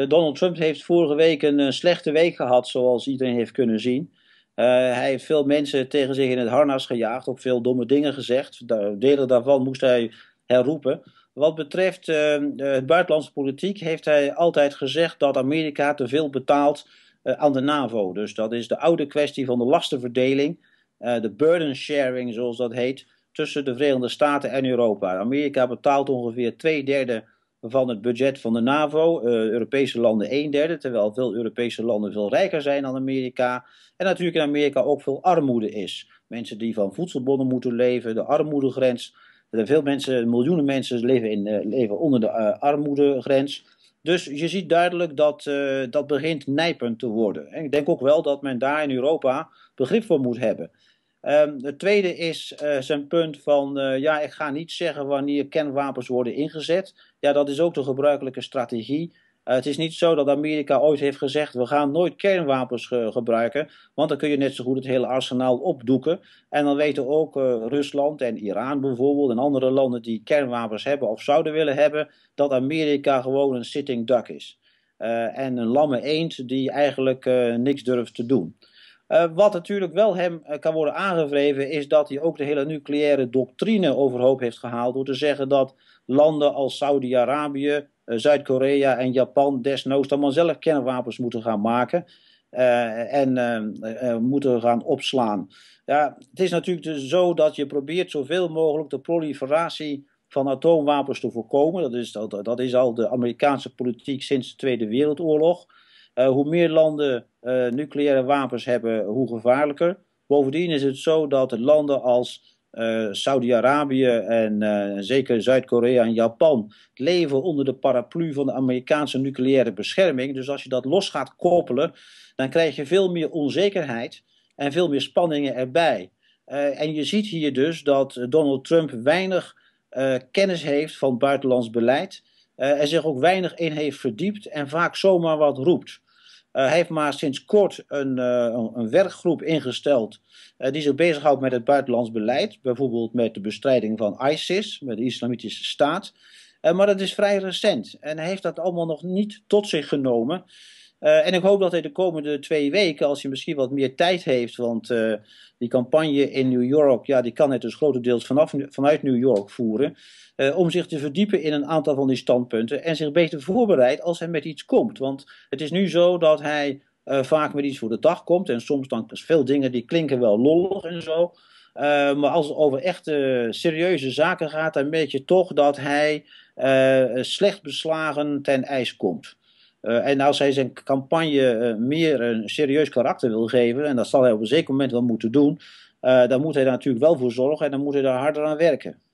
Eh, Donald Trump heeft vorige week een eh, slechte week gehad, zoals iedereen heeft kunnen zien. Eh, hij heeft veel mensen tegen zich in het harnas gejaagd, ook veel domme dingen gezegd. Delen daarvan moest hij herroepen. Wat betreft buitenlandse politiek heeft hij altijd gezegd dat Amerika te veel betaalt aan de NAVO. Dus dat is de oude kwestie van de lastenverdeling, de burden sharing zoals dat heet, tussen de Verenigde Staten en Europa. Amerika betaalt ongeveer twee derde van het budget van de NAVO. Eh, Europese landen een derde, terwijl veel Europese landen veel rijker zijn dan Amerika. En natuurlijk in Amerika ook veel armoede is. Mensen die van voedselbonnen moeten leven, de armoedegrens. Er veel mensen, miljoenen mensen leven, in, eh, leven onder de eh, armoedegrens. Dus je ziet duidelijk dat dat begint nijpend te worden. En ik denk ook wel dat men daar in Europa begrip voor moet hebben. Ehm, het tweede is eh, zijn punt van, eh, ja, ik ga niet zeggen wanneer kernwapens worden ingezet. Ja, dat is ook de gebruikelijke strategie. Eh, het is niet zo dat Amerika ooit heeft gezegd, we gaan nooit kernwapens gebruiken, want dan kun je net zo goed het hele arsenaal opdoeken. En dan weten ook Rusland en Iran bijvoorbeeld en andere landen die kernwapens hebben of zouden willen hebben, dat Amerika gewoon een sitting duck is. en een lamme eend die eigenlijk niks durft te doen. Eh, wat natuurlijk wel hem eh, kan worden aangevreven is dat hij ook de hele nucleaire doctrine overhoop heeft gehaald. Door te zeggen dat landen als Saudi-Arabië, eh, Zuid-Korea en Japan desnoods dan zelf kernwapens moeten gaan maken. en moeten gaan opslaan. Ja, het is natuurlijk dus zo dat je probeert zoveel mogelijk de proliferatie van atoomwapens te voorkomen. Dat is, dat, dat is al de Amerikaanse politiek sinds de Tweede Wereldoorlog. Eh, hoe meer landen eh, nucleaire wapens hebben, hoe gevaarlijker. Bovendien is het zo dat landen als eh, Saudi-Arabië en zeker Zuid-Korea en Japan leven onder de paraplu van de Amerikaanse nucleaire bescherming. Dus als je dat los gaat koppelen, dan krijg je veel meer onzekerheid en veel meer spanningen erbij. en je ziet hier dus dat Donald Trump weinig kennis heeft van buitenlands beleid eh, en zich ook weinig in heeft verdiept en vaak zomaar wat roept. Eh, hij heeft maar sinds kort een, eh, een werkgroep ingesteld die zich bezighoudt met het buitenlands beleid, bijvoorbeeld met de bestrijding van ISIS, met de Islamitische Staat. maar dat is vrij recent en hij heeft dat allemaal nog niet tot zich genomen. Eh, en ik hoop dat hij de komende twee weken, als hij misschien wat meer tijd heeft, want eh, die campagne in New York, ja, die kan hij dus grotendeels vanaf, vanuit New York voeren, eh, om zich te verdiepen in een aantal van die standpunten en zich beter voorbereidt als hij met iets komt. Want het is nu zo dat hij vaak met iets voor de dag komt en soms dan veel dingen die klinken wel lollig en zo. maar als het over echte serieuze zaken gaat, dan merk je toch dat hij slecht beslagen ten ijs komt. Eh, en als hij zijn campagne eh, meer een serieus karakter wil geven, en dat zal hij op een zeker moment wel moeten doen, eh, dan moet hij daar natuurlijk wel voor zorgen en dan moet hij daar harder aan werken.